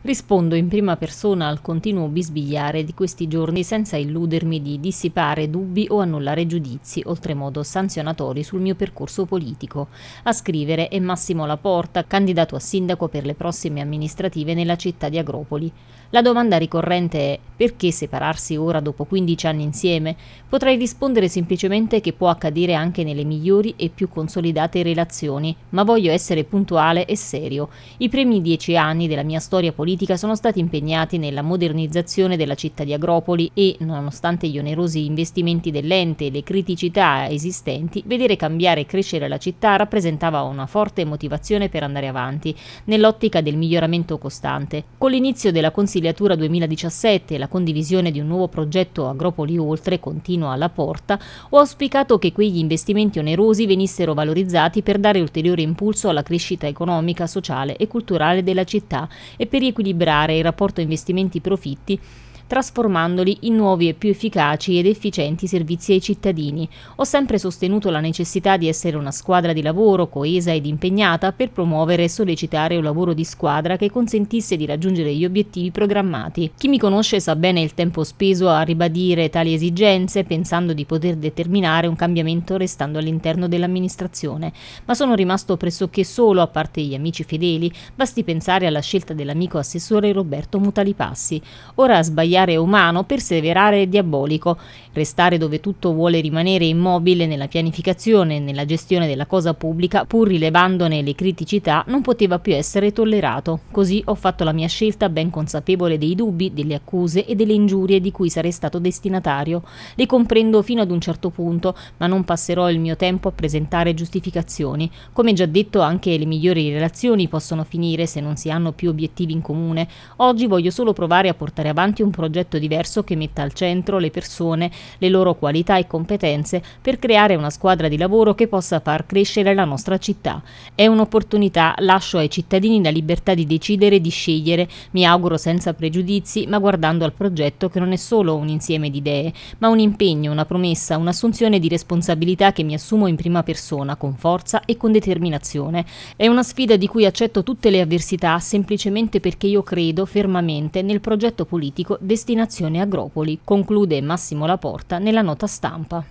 Rispondo in prima persona al continuo bisbigliare di questi giorni senza illudermi di dissipare dubbi o annullare giudizi oltremodo sanzionatori sul mio percorso politico. A scrivere è Massimo Laporta, candidato a sindaco per le prossime amministrative nella città di Agropoli. La domanda ricorrente è perché separarsi ora dopo 15 anni insieme? Potrei rispondere semplicemente che può accadere anche nelle migliori e più consolidate relazioni, ma voglio essere puntuale e serio. I primi dieci anni della mia storia politica politica sono stati impegnati nella modernizzazione della città di Agropoli e, nonostante gli onerosi investimenti dell'ente e le criticità esistenti, vedere cambiare e crescere la città rappresentava una forte motivazione per andare avanti, nell'ottica del miglioramento costante. Con l'inizio della consigliatura 2017 e la condivisione di un nuovo progetto Agropoli Oltre continua alla porta, ho auspicato che quegli investimenti onerosi venissero valorizzati per dare ulteriore impulso alla crescita economica, sociale e culturale della città e per i riequilibrare il rapporto investimenti-profitti trasformandoli in nuovi e più efficaci ed efficienti servizi ai cittadini. Ho sempre sostenuto la necessità di essere una squadra di lavoro coesa ed impegnata per promuovere e sollecitare un lavoro di squadra che consentisse di raggiungere gli obiettivi programmati. Chi mi conosce sa bene il tempo speso a ribadire tali esigenze pensando di poter determinare un cambiamento restando all'interno dell'amministrazione, ma sono rimasto pressoché solo, a parte gli amici fedeli, basti pensare alla scelta dell'amico assessore Roberto Mutalipassi. Ora ha sbagliato rimediare umano, perseverare è diabolico. Restare dove tutto vuole rimanere immobile nella pianificazione e nella gestione della cosa pubblica, pur rilevandone le criticità, non poteva più essere tollerato. Così ho fatto la mia scelta ben consapevole dei dubbi, delle accuse e delle ingiurie di cui sarei stato destinatario. Le comprendo fino ad un certo punto, ma non passerò il mio tempo a presentare giustificazioni. Come già detto, anche le migliori relazioni possono finire se non si hanno più obiettivi in comune. Oggi voglio solo provare a portare avanti un progetto progetto diverso che metta al centro le persone, le loro qualità e competenze per creare una squadra di lavoro che possa far crescere la nostra città. È un'opportunità, lascio ai cittadini la libertà di decidere e di scegliere, mi auguro senza pregiudizi, ma guardando al progetto che non è solo un insieme di idee, ma un impegno, una promessa, un'assunzione di responsabilità che mi assumo in prima persona, con forza e con determinazione. È una sfida di cui accetto tutte le avversità semplicemente perché io credo fermamente nel progetto politico destinato destinazione Agropoli, conclude Massimo Laporta nella nota stampa.